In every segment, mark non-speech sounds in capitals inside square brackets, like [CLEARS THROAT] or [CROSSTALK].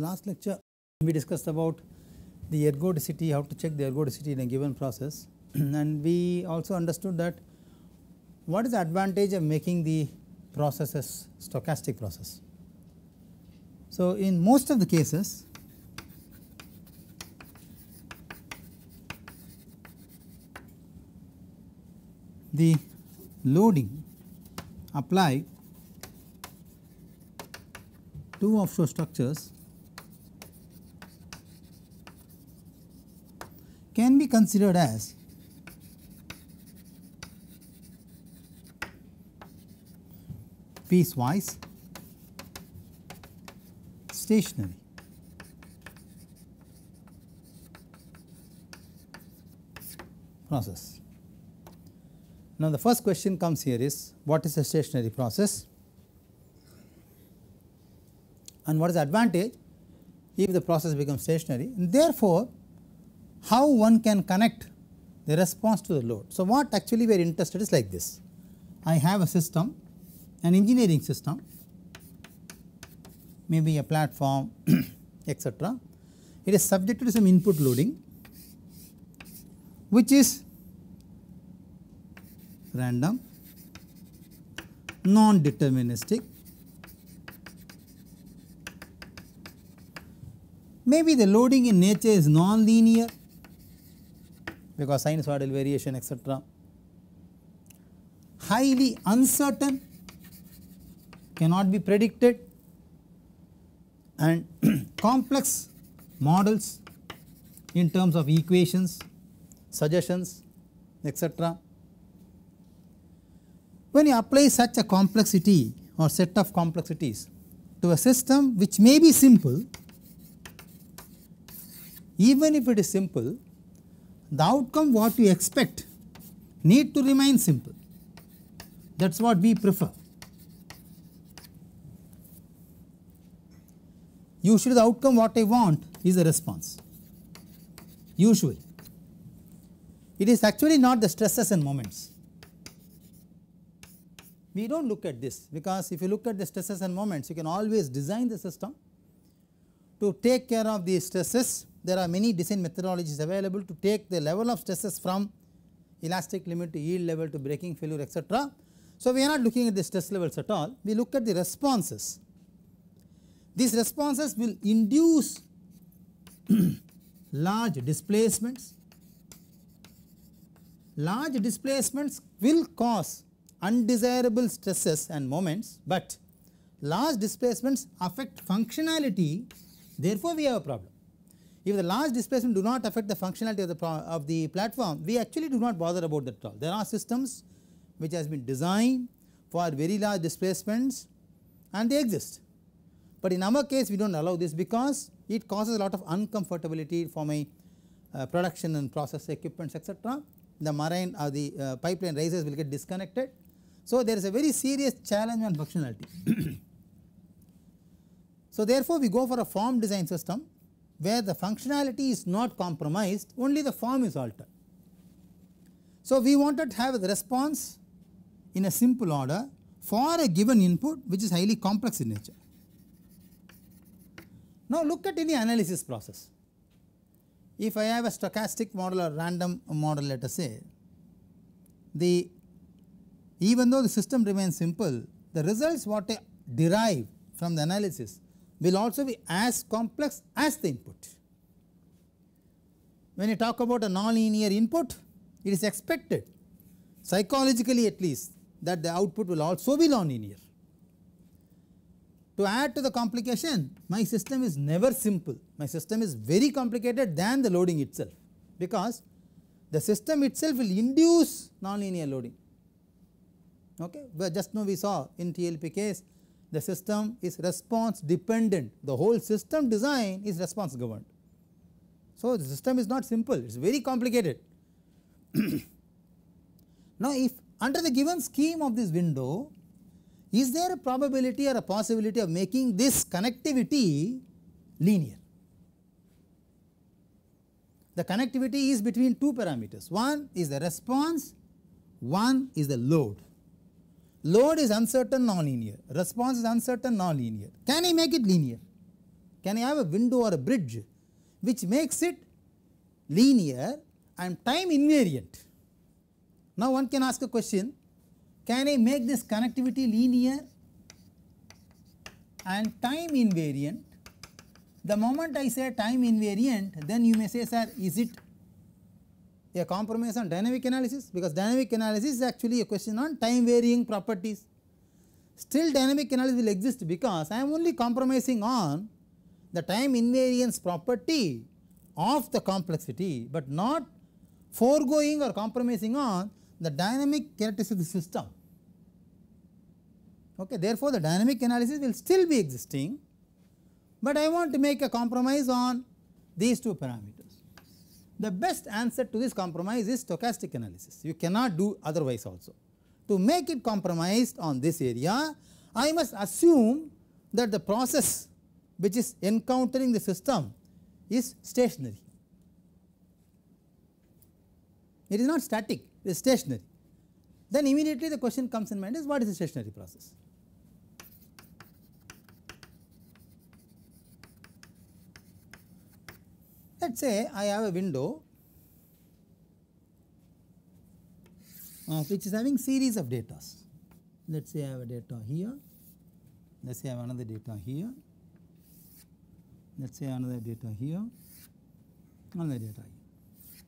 the last lecture we discussed about the ergodicity, how to check the ergodicity in a given process [CLEARS THROAT] and we also understood that what is the advantage of making the processes stochastic process. So, in most of the cases the loading applied to offshore structures can be considered as piecewise stationary. process. Now, the first question comes here is what is a stationary process and what is the advantage if the process becomes stationary and therefore, how one can connect the response to the load. So, what actually we are interested is like this I have a system an engineering system maybe a platform [CLEARS THROAT] etc. It is subjected to some input loading which is random non deterministic maybe the loading in nature is non linear because sinusoidal variation etc. Highly uncertain cannot be predicted and [CLEARS THROAT] complex models in terms of equations, suggestions etc. When you apply such a complexity or set of complexities to a system which may be simple even if it is simple the outcome what we expect need to remain simple that is what we prefer. Usually the outcome what I want is a response usually it is actually not the stresses and moments. We do not look at this because if you look at the stresses and moments you can always design the system to take care of the stresses there are many design methodologies available to take the level of stresses from elastic limit to yield level to breaking failure etc. So, we are not looking at the stress levels at all, we look at the responses. These responses will induce [CLEARS THROAT] large displacements. Large displacements will cause undesirable stresses and moments, but large displacements affect functionality, therefore, we have a problem. If the large displacement do not affect the functionality of the, of the platform, we actually do not bother about that at all. There are systems which has been designed for very large displacements and they exist. But in our case, we do not allow this because it causes a lot of uncomfortability for my uh, production and process equipment, etc. The marine or uh, the uh, pipeline risers will get disconnected. So, there is a very serious challenge on functionality. [COUGHS] so, therefore, we go for a form design system where the functionality is not compromised only the form is altered. So, we wanted to have the response in a simple order for a given input which is highly complex in nature. Now, look at any analysis process. If I have a stochastic model or random model let us say, the even though the system remains simple, the results what I derive from the analysis will also be as complex as the input. When you talk about a nonlinear input, it is expected psychologically at least that the output will also be nonlinear. To add to the complication, my system is never simple, my system is very complicated than the loading itself because the system itself will induce nonlinear loading. Okay, just now we saw in TLP case the system is response dependent, the whole system design is response governed. So, the system is not simple, it is very complicated. [CLEARS THROAT] now, if under the given scheme of this window, is there a probability or a possibility of making this connectivity linear? The connectivity is between two parameters, one is the response, one is the load. Load is uncertain nonlinear, response is uncertain nonlinear. Can I make it linear? Can I have a window or a bridge which makes it linear and time invariant? Now one can ask a question, can I make this connectivity linear and time invariant? The moment I say time invariant, then you may say, sir, is it a compromise on dynamic analysis because dynamic analysis is actually a question on time varying properties. Still dynamic analysis will exist because I am only compromising on the time invariance property of the complexity, but not foregoing or compromising on the dynamic characteristics of the system. Okay. Therefore, the dynamic analysis will still be existing, but I want to make a compromise on these two parameters. The best answer to this compromise is stochastic analysis. You cannot do otherwise also. To make it compromised on this area, I must assume that the process which is encountering the system is stationary. It is not static, it is stationary. Then immediately the question comes in mind is what is the stationary process? Let us say I have a window uh, which is having series of data. Let us say I have a data here, let us say I have another data here, let us say another data here, another data here.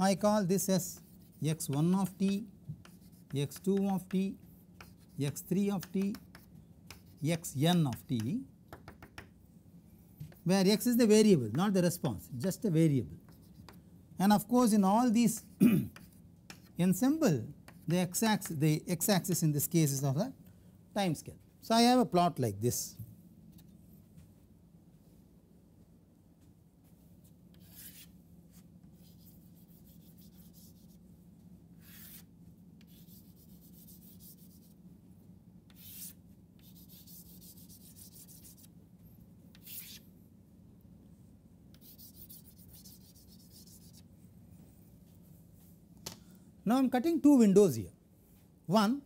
I call this as x1 of t, x2 of t, x3 of t, xn of t where x is the variable not the response just the variable. And of course in all these ensemble [CLEARS THROAT] the x axis the x axis in this case is of a time scale. So I have a plot like this Now I am cutting two windows here, one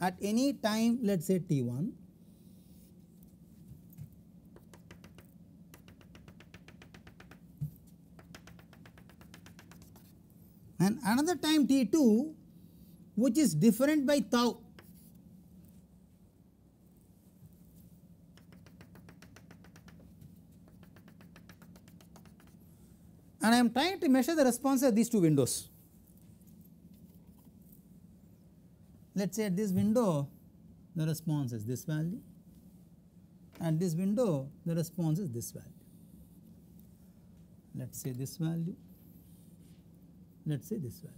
at any time let us say t1 and another time t2 which is different by tau. And I am trying to measure the response of these two windows. Let us say at this window the response is this value, at this window the response is this value. Let us say this value, let us say this value,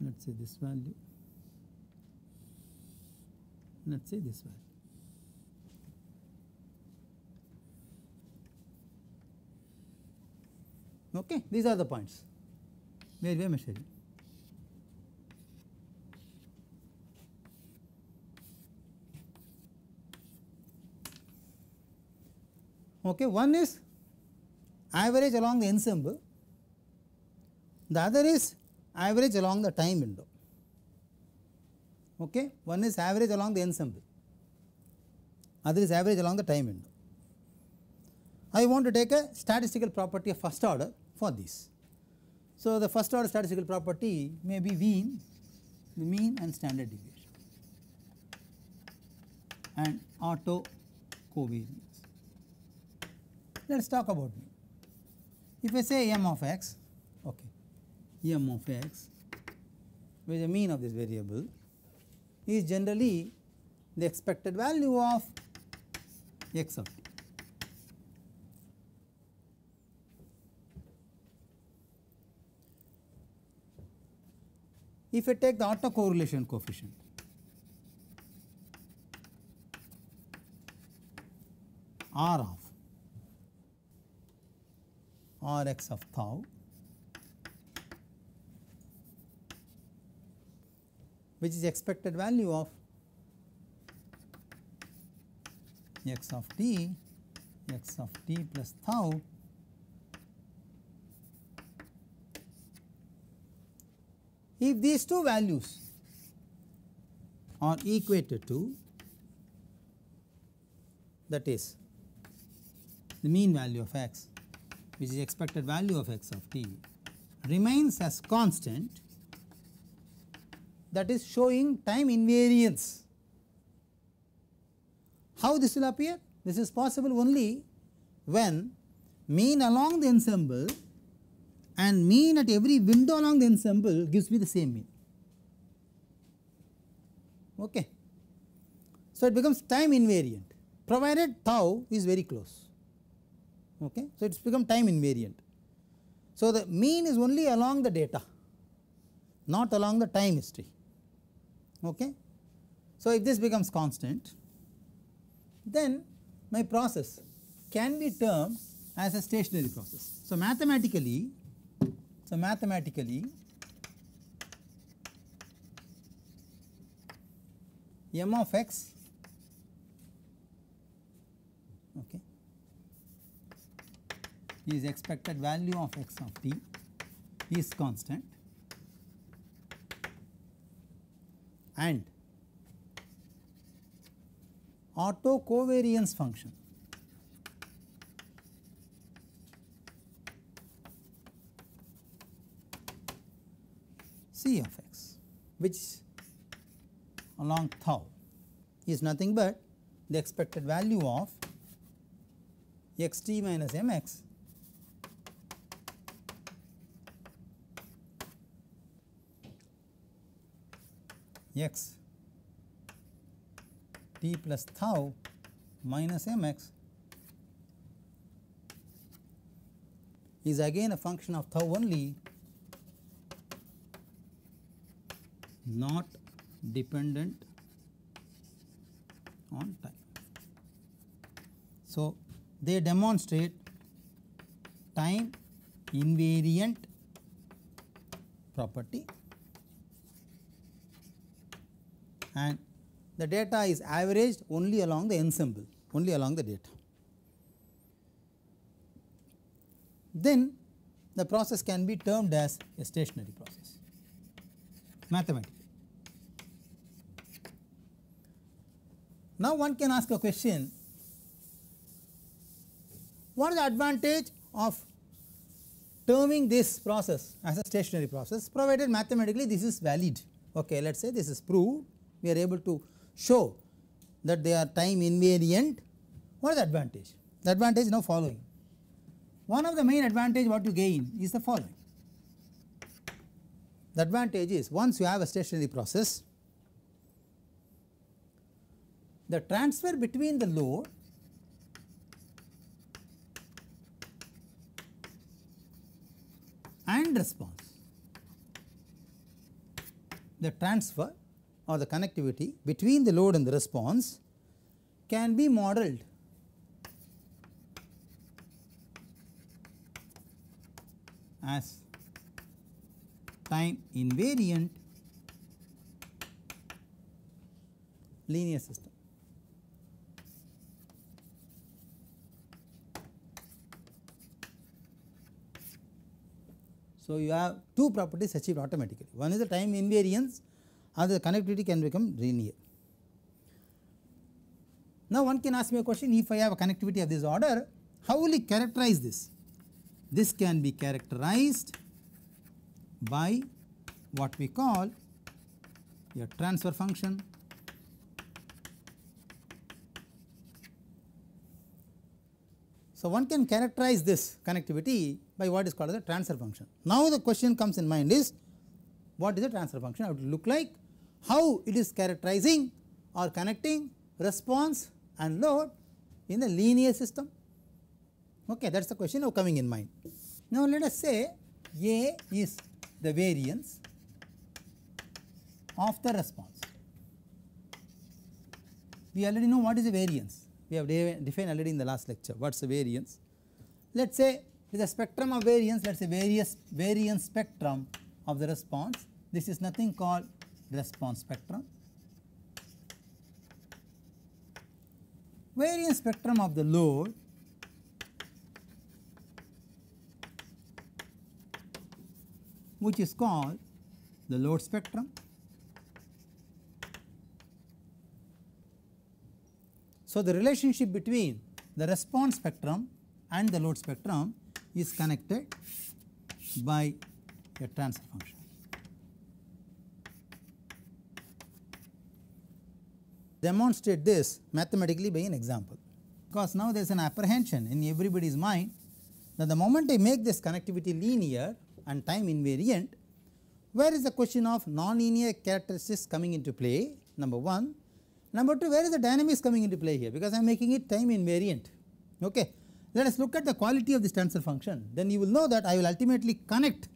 let us say this value, let us say this value. Okay, these are the points where we are measuring. Okay. One is average along the ensemble, the other is average along the time window. Okay. One is average along the ensemble, other is average along the time window. I want to take a statistical property of first order for this. So, the first order statistical property may be mean, the mean and standard deviation and auto covariance. Let us talk about me. If I say m of x, okay, m of x, with the mean of this variable is generally the expected value of x of t. If I take the autocorrelation coefficient, R of r x of tau which is expected value of x of t x of t plus tau if these two values are equated to that is the mean value of x which is expected value of x of t remains as constant that is showing time invariance. How this will appear? This is possible only when mean along the ensemble and mean at every window along the ensemble gives me the same mean. Okay. So, it becomes time invariant provided tau is very close okay. So, it has become time invariant. So, the mean is only along the data not along the time history okay. So, if this becomes constant then my process can be termed as a stationary process. So, mathematically so mathematically m of x is expected value of x of t is constant and auto covariance function C of x which along tau is nothing but the expected value of x t minus m x x t plus tau minus mx is again a function of tau only not dependent on time. So, they demonstrate time invariant property and the data is averaged only along the ensemble only along the data. Then the process can be termed as a stationary process mathematically. Now one can ask a question what is the advantage of terming this process as a stationary process provided mathematically this is valid okay let us say this is proved we are able to show that they are time invariant, what is the advantage? The advantage now following. One of the main advantage what you gain is the following. The advantage is once you have a stationary process, the transfer between the load and response, the transfer or the connectivity between the load and the response can be modeled as time invariant linear system. So, you have two properties achieved automatically one is the time invariance other connectivity can become linear. Now one can ask me a question if I have a connectivity of this order how will you characterize this? This can be characterized by what we call a transfer function So, one can characterize this connectivity by what is called as a transfer function. Now, the question comes in mind is what is a transfer function, how it will look like how it is characterizing or connecting response and load in a linear system. Okay, that is the question now coming in mind. Now, let us say A is the variance of the response. We already know what is the variance, we have defined already in the last lecture what is the variance. Let us say with the spectrum of variance, let us say various variance spectrum of the response, this is nothing called response spectrum. Variance spectrum of the load which is called the load spectrum. So, the relationship between the response spectrum and the load spectrum is connected by a transfer function. demonstrate this mathematically by an example because now there is an apprehension in everybody's mind that the moment I make this connectivity linear and time invariant where is the question of nonlinear characteristics coming into play number 1 number 2 where is the dynamics coming into play here because I am making it time invariant okay let us look at the quality of this transfer function then you will know that I will ultimately connect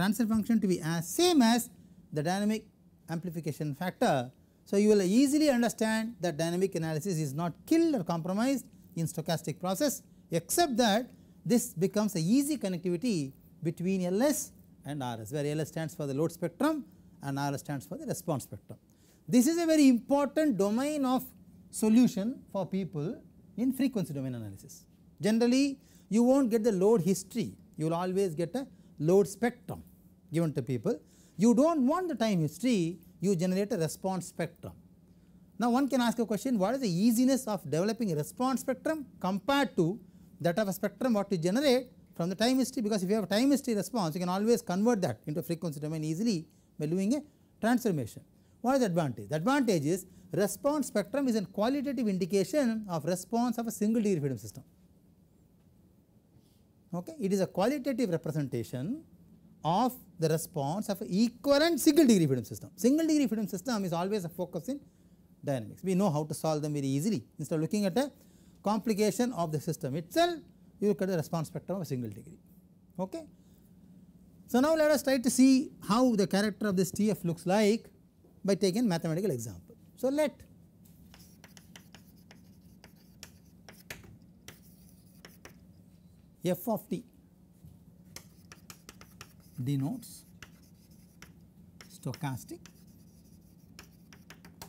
transfer function to be as same as the dynamic amplification factor so, you will easily understand that dynamic analysis is not killed or compromised in stochastic process except that this becomes a easy connectivity between LS and RS where LS stands for the load spectrum and RS stands for the response spectrum. This is a very important domain of solution for people in frequency domain analysis. Generally you will not get the load history, you will always get a load spectrum given to people. You do not want the time history, you generate a response spectrum. Now one can ask a question what is the easiness of developing a response spectrum compared to that of a spectrum what you generate from the time history because if you have time history response you can always convert that into frequency domain easily by doing a transformation. What is the advantage? The advantage is response spectrum is a qualitative indication of response of a single degree freedom system. Okay? It is a qualitative representation of the response of equivalent single degree freedom system. Single degree freedom system is always a focus in dynamics. We know how to solve them very easily. Instead of looking at a complication of the system itself, you look at the response spectrum of a single degree. Okay. So, now let us try to see how the character of this TF looks like by taking mathematical example. So, let f of t denotes stochastic,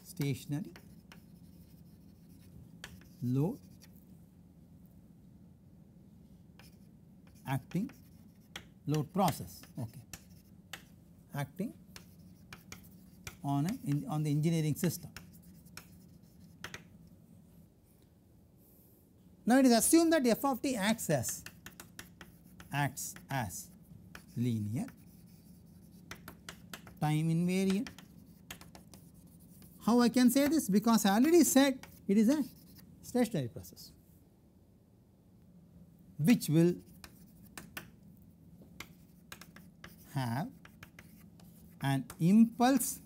stationary, load, acting load process okay acting on a in, on the engineering system now it is assumed that f of t acts as acts as linear, time invariant. How I can say this? Because I already said it is a stationary process which will have an impulse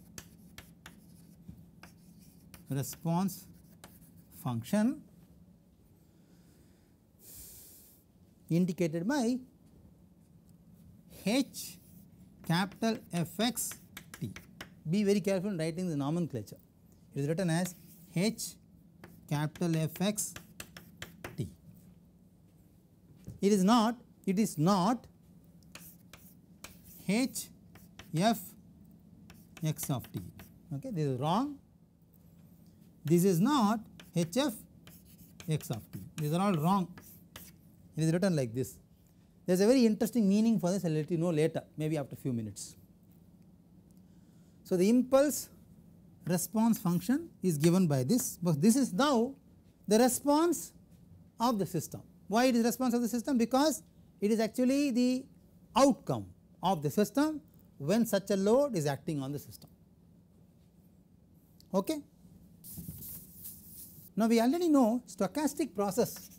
response function indicated by H capital Fx t. Be very careful in writing the nomenclature. It is written as H capital Fx t. It is not, it is not H f x of t. Okay, this is wrong. This is not H f x of t. These are all wrong. It is written like this. There is a very interesting meaning for this I will let you know later maybe after few minutes. So, the impulse response function is given by this but this is now the response of the system. Why it is response of the system? Because it is actually the outcome of the system when such a load is acting on the system. Okay. Now, we already know stochastic process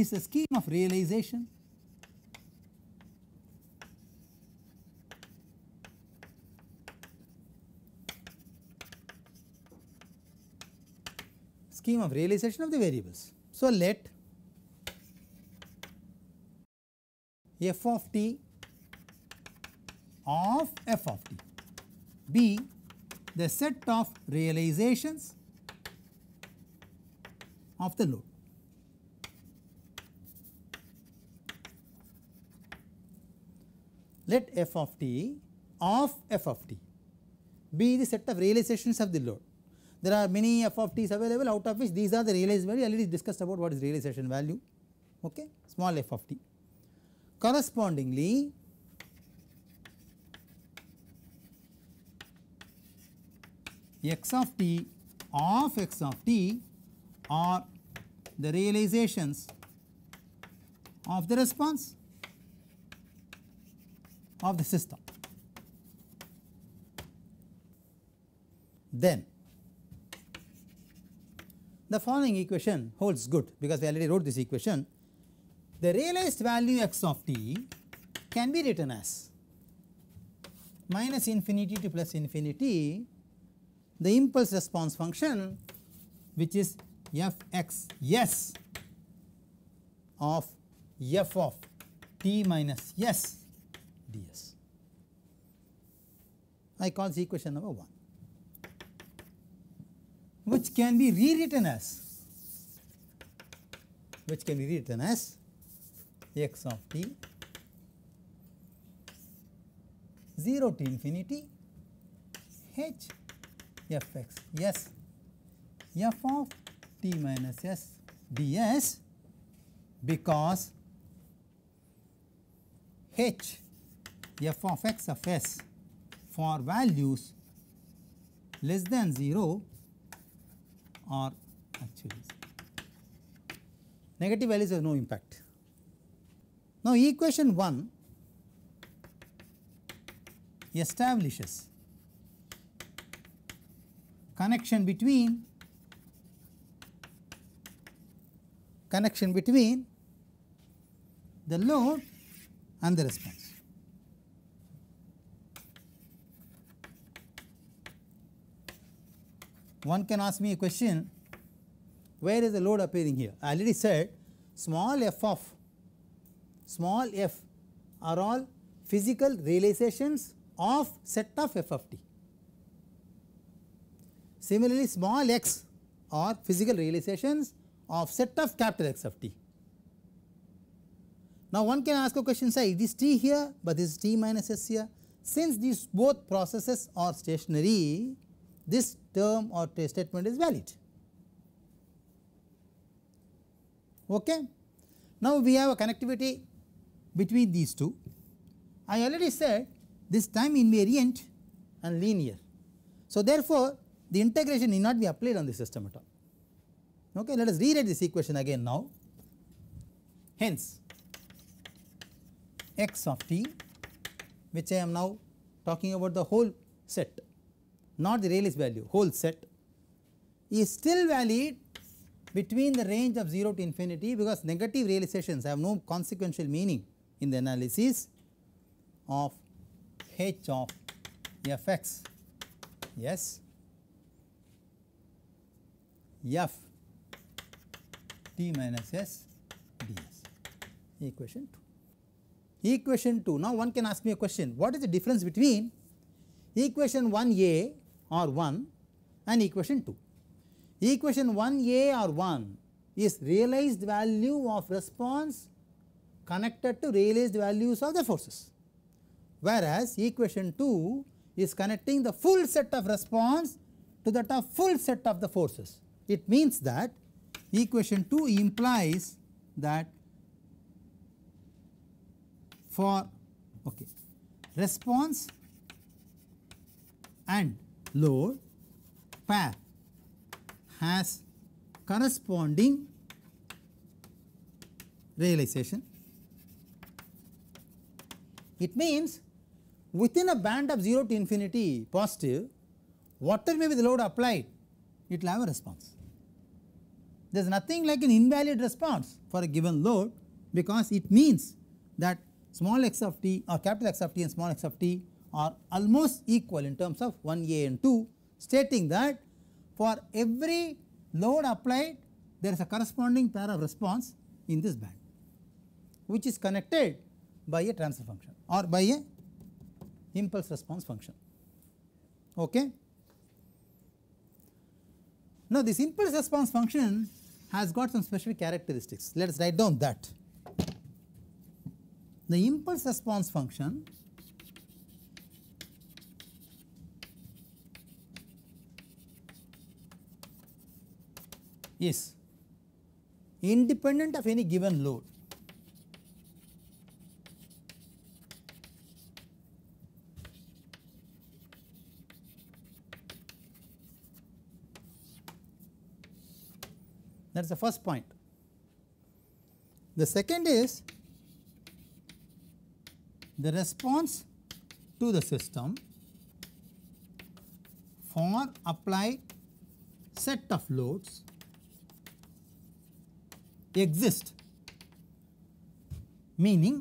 is a scheme of realization scheme of realization of the variables. So, let f of t of f of t be the set of realizations of the load. let f of t of f of t be the set of realizations of the load. There are many f of t's available out of which these are the realized value already discussed about what is realization value okay small f of t. Correspondingly x of t of x of t are the realizations of the response of the system. Then the following equation holds good because we already wrote this equation. The realized value x of t can be written as minus infinity to plus infinity the impulse response function which is f x s of f of t minus s ds. I call this equation number 1 which can be rewritten as which can be written as x of t 0 to infinity h f x s f of t minus s ds because h f of x of s for values less than 0 or actually negative values have no impact. Now, equation 1 establishes connection between connection between the load and the response. one can ask me a question where is the load appearing here? I already said small f of small f are all physical realizations of set of f of t. Similarly, small x are physical realizations of set of capital X of t. Now, one can ask a question say this t here, but this is t minus s here. Since these both processes are stationary, this term or statement is valid. Okay. Now, we have a connectivity between these two. I already said this time invariant and linear. So, therefore, the integration need not be applied on the system at all. Okay, let us rewrite this equation again now. Hence, x of t which I am now talking about the whole set not the Rayleigh's value whole set is still valid between the range of 0 to infinity because negative realizations have no consequential meaning in the analysis of h of f x yes f t minus s ds equation 2. Equation 2 now one can ask me a question what is the difference between equation 1a or 1 and equation 2. Equation 1a or 1 is realized value of response connected to realized values of the forces, whereas equation 2 is connecting the full set of response to that of full set of the forces. It means that equation 2 implies that for okay response and load path has corresponding realization. It means within a band of 0 to infinity positive, whatever may be the load applied, it will have a response. There is nothing like an invalid response for a given load because it means that small x of t or capital X of t and small x of t are almost equal in terms of 1A and 2 stating that for every load applied there is a corresponding pair of response in this band which is connected by a transfer function or by a impulse response function. Okay. Now, this impulse response function has got some special characteristics. Let us write down that. The impulse response function is independent of any given load. That is the first point. The second is the response to the system for applied set of loads exist meaning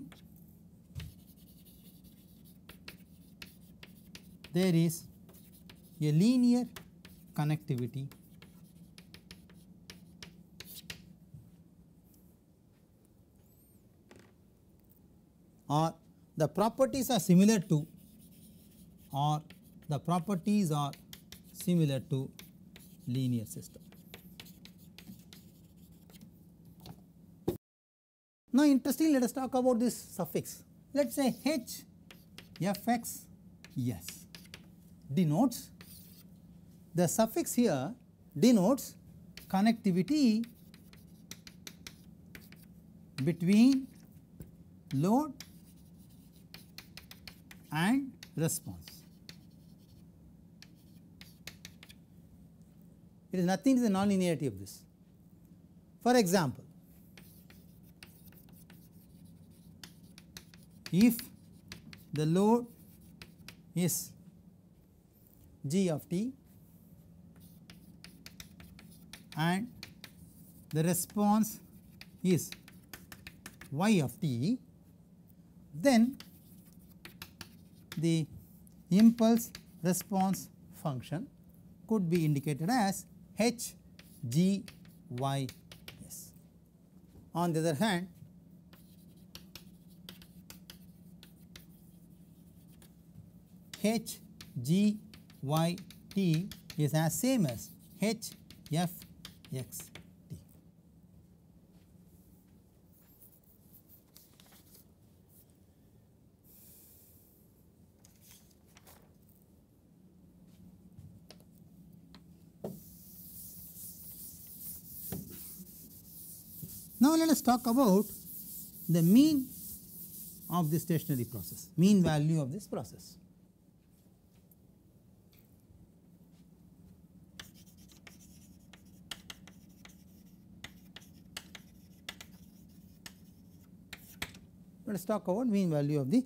there is a linear connectivity or the properties are similar to or the properties are similar to linear system. Now interesting let us talk about this suffix. Let us say h f x s denotes the suffix here denotes connectivity between load and response. It is nothing to the nonlinearity of this. For example, if the load is g of t and the response is y of t then the impulse response function could be indicated as h g y s. On the other hand H G Y T is as same as H F X T. Now, let us talk about the mean of the stationary process, mean value of this process. Let talk about mean value of the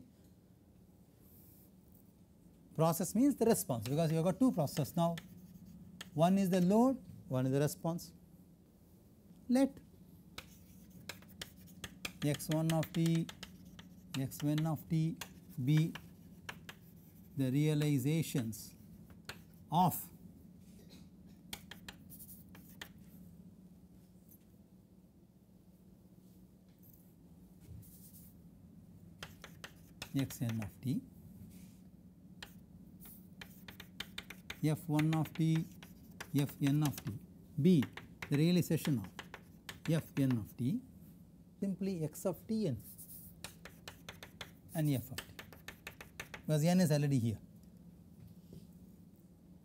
process means the response because you have got two processes now one is the load one is the response. Let x1 of t x1 of t be the realizations of Xn of t f1 of t fn of t b the realization of fn of t simply x of t n and f of t because n is already here.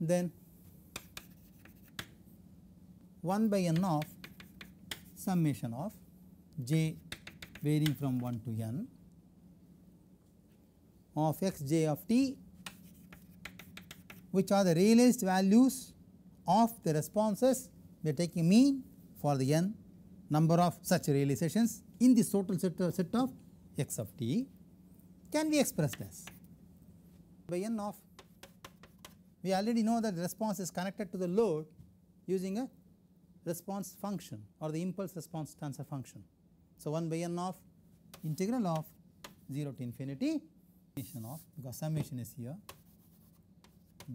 Then 1 by n of summation of j varying from 1 to n of xj of t which are the realized values of the responses we are taking mean for the n number of such realizations in this total set of, set of x of t can be expressed as by n of we already know that the response is connected to the load using a response function or the impulse response transfer function. So, 1 by n of integral of 0 to infinity summation of because summation is here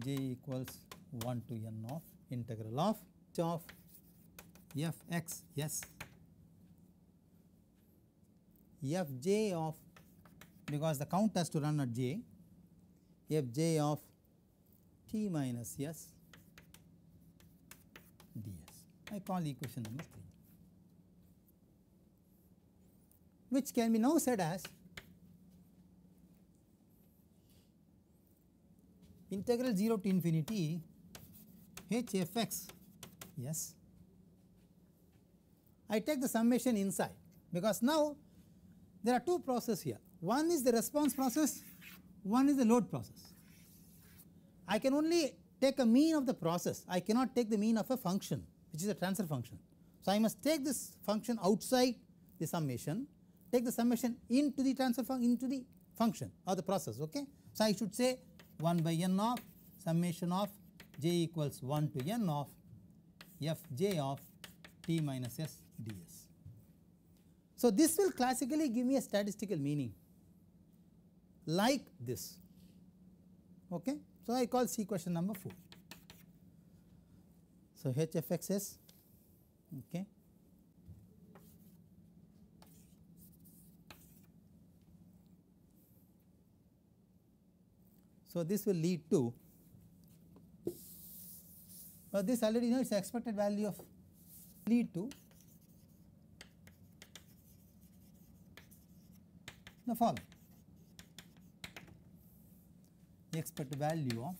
j equals 1 to n of integral of h of f x s f j f j of because the count has to run at j f j of t minus s d s I ds I call equation number 3 which can be now said as integral 0 to infinity h f x yes. I take the summation inside because now there are two processes here one is the response process one is the load process. I can only take a mean of the process I cannot take the mean of a function which is a transfer function. So, I must take this function outside the summation take the summation into the transfer into the function or the process okay. So, I should say 1 by n of summation of j equals 1 to n of f j of t minus s ds. So, this will classically give me a statistical meaning like this. Okay. So, I call C question number 4. So, h f x s okay, So, this will lead to but this already you know it is expected value of lead to the following the expected value of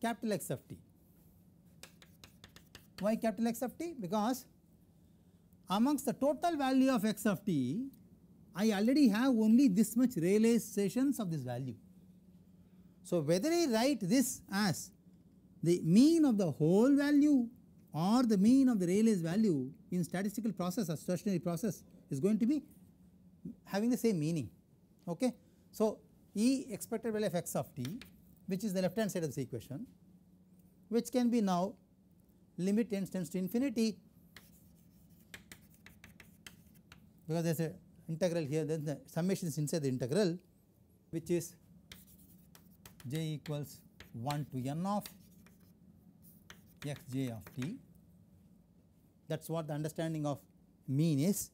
capital X of t. Why capital X of t? Because amongst the total value of X of t, I already have only this much realizations of this value. So, whether I write this as the mean of the whole value or the mean of the Rayleigh's value in statistical process or stationary process is going to be having the same meaning. Okay. So, E expected value of x of t which is the left hand side of this equation which can be now limit n tends to infinity because there is a integral here then the summation is inside the integral which is j equals 1 to n of x j of t that is what the understanding of mean is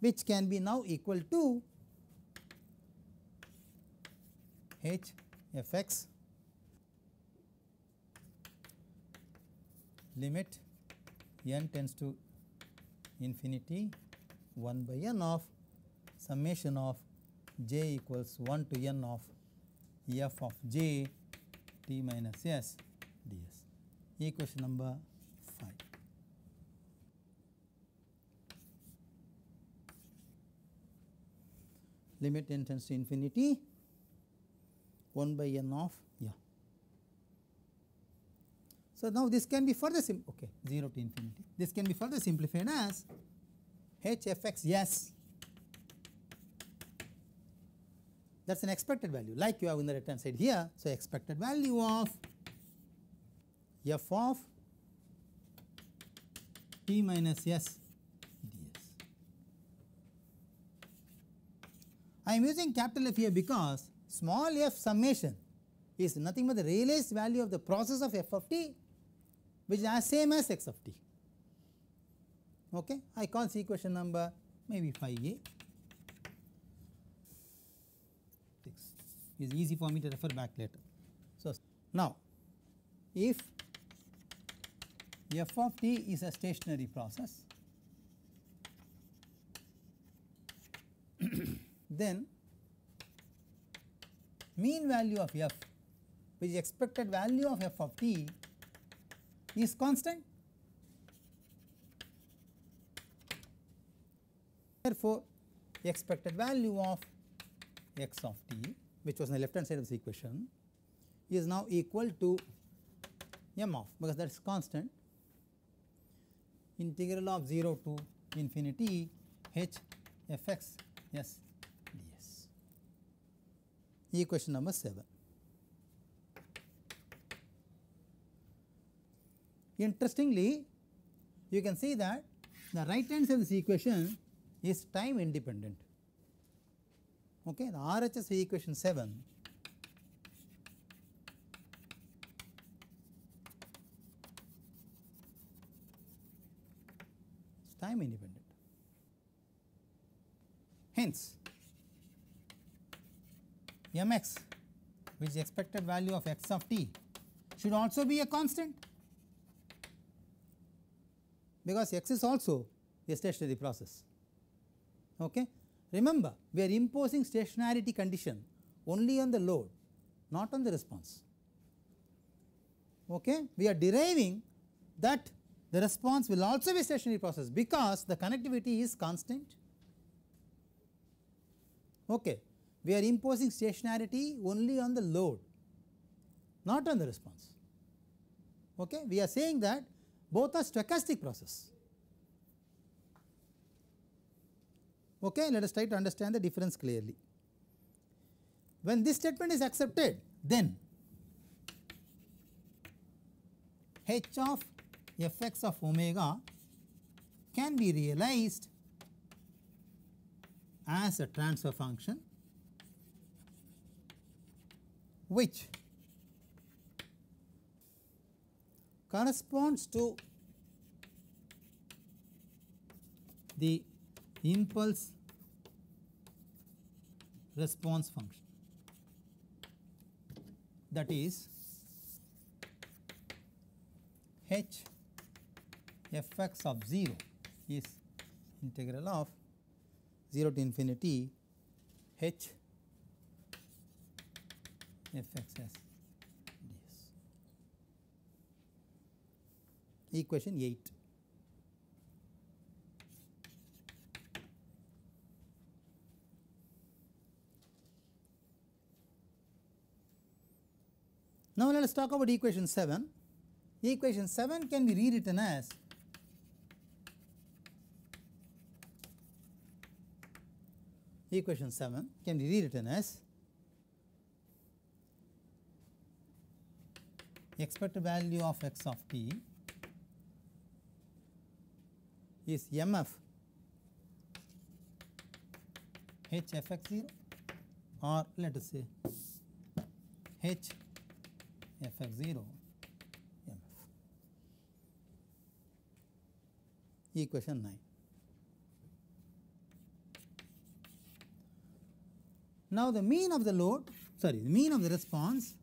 which can be now equal to h f x limit n tends to infinity 1 by n of summation of j equals 1 to n of f of j t minus s ds. Equation number 5. Limit n tends to infinity 1 by n of yeah. So, now this can be further sim okay 0 to infinity this can be further simplified as h f x s that is an expected value like you have in the right hand side here. So, expected value of f of t minus s ds. I am using capital F here because small f summation is nothing but the realized value of the process of f of t which is as same as x of t. Okay. I call this equation number maybe five a is easy for me to refer back later. So, now if f of t is a stationary process [COUGHS] then mean value of f which is expected value of f of t is constant. Therefore, the expected value of x of t which was on the left hand side of this equation is now equal to m of because that is constant integral of 0 to infinity h f x s d s ds. Equation number 7. Interestingly, you can see that the right hand side of this equation is time independent okay the RHS equation 7 is time independent hence mx which is expected value of x of t should also be a constant because x is also a stationary process okay Remember, we are imposing stationarity condition only on the load, not on the response. Okay? We are deriving that the response will also be stationary process because the connectivity is constant. Okay. We are imposing stationarity only on the load, not on the response. Okay. We are saying that both are stochastic process. Okay, let us try to understand the difference clearly. When this statement is accepted, then h of f x of omega can be realized as a transfer function which corresponds to the impulse response function that is h fx of 0 is integral of 0 to infinity h fx s dS. Equation 8. us talk about equation 7. Equation 7 can be rewritten as equation 7 can be rewritten as expected value of x of t is mf h f x 0 or let us say h f of 0 m f. Equation 9. Now, the mean of the load sorry the mean of the response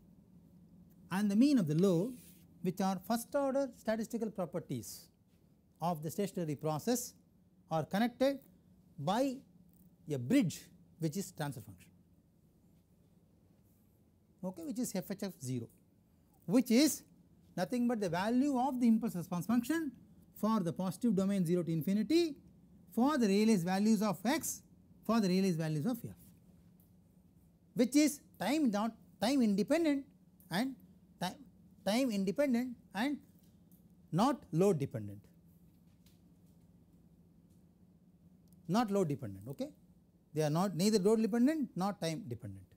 and the mean of the load which are first order statistical properties of the stationary process are connected by a bridge which is transfer function okay, which is f h of 0 which is nothing but the value of the impulse response function for the positive domain 0 to infinity for the realized values of x for the realized values of f which is time not time independent and time, time independent and not load dependent not load dependent okay they are not neither load dependent nor time dependent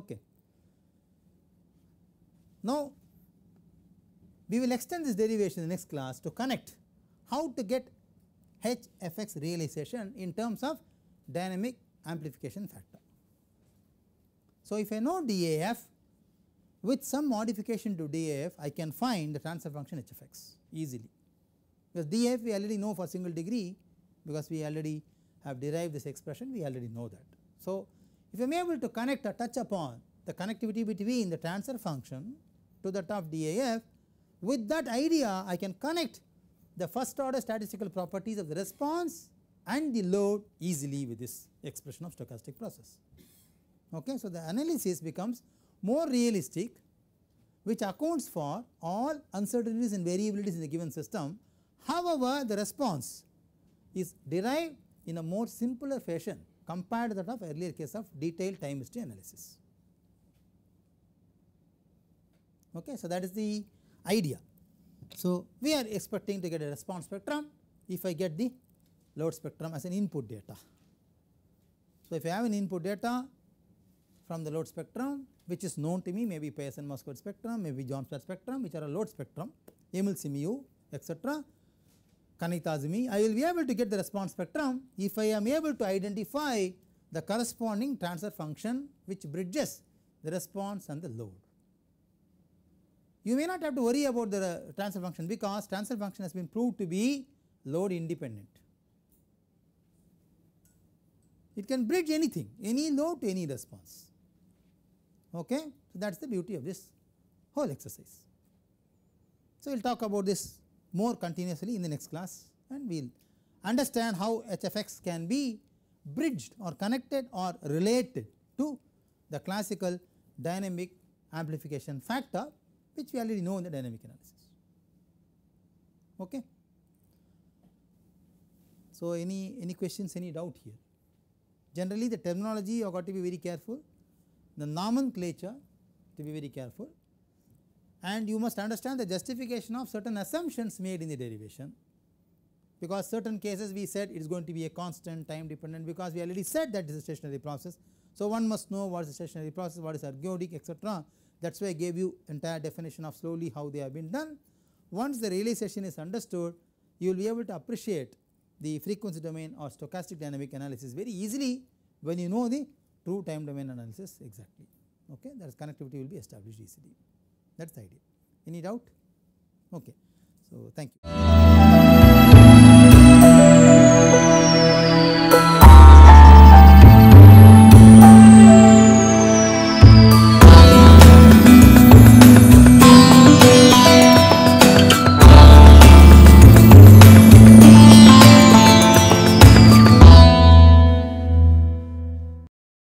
okay now, we will extend this derivation in the next class to connect how to get HFX realization in terms of dynamic amplification factor. So, if I know DAF with some modification to DAF I can find the transfer function HFX easily because DAF we already know for single degree because we already have derived this expression we already know that. So, if I am able to connect or touch upon the connectivity between the transfer function to that of DAF. With that idea I can connect the first order statistical properties of the response and the load easily with this expression of stochastic process. Okay. So, the analysis becomes more realistic which accounts for all uncertainties and variabilities in the given system. However, the response is derived in a more simpler fashion compared to that of earlier case of detailed time history analysis. Okay. So, that is the idea. So, we are expecting to get a response spectrum if I get the load spectrum as an input data. So, if I have an input data from the load spectrum which is known to me maybe Pearson Moscow spectrum, maybe John Flat spectrum which are a load spectrum, Emil Simiu etc. Kanitazumi, I will be able to get the response spectrum if I am able to identify the corresponding transfer function which bridges the response and the load you may not have to worry about the transfer function because transfer function has been proved to be load independent. It can bridge anything any load to any response okay. So that is the beauty of this whole exercise. So we will talk about this more continuously in the next class and we will understand how HFX can be bridged or connected or related to the classical dynamic amplification factor which we already know in the dynamic analysis. Okay. So, any, any questions any doubt here? Generally the terminology you have got to be very careful, the nomenclature to be very careful and you must understand the justification of certain assumptions made in the derivation because certain cases we said it is going to be a constant time dependent because we already said that it is a stationary process. So, one must know what is a stationary process, what is ergodic etc that is why I gave you entire definition of slowly how they have been done. Once the realization is understood you will be able to appreciate the frequency domain or stochastic dynamic analysis very easily when you know the true time domain analysis exactly okay that is connectivity will be established easily that is the idea. Any doubt? Okay. So, thank you.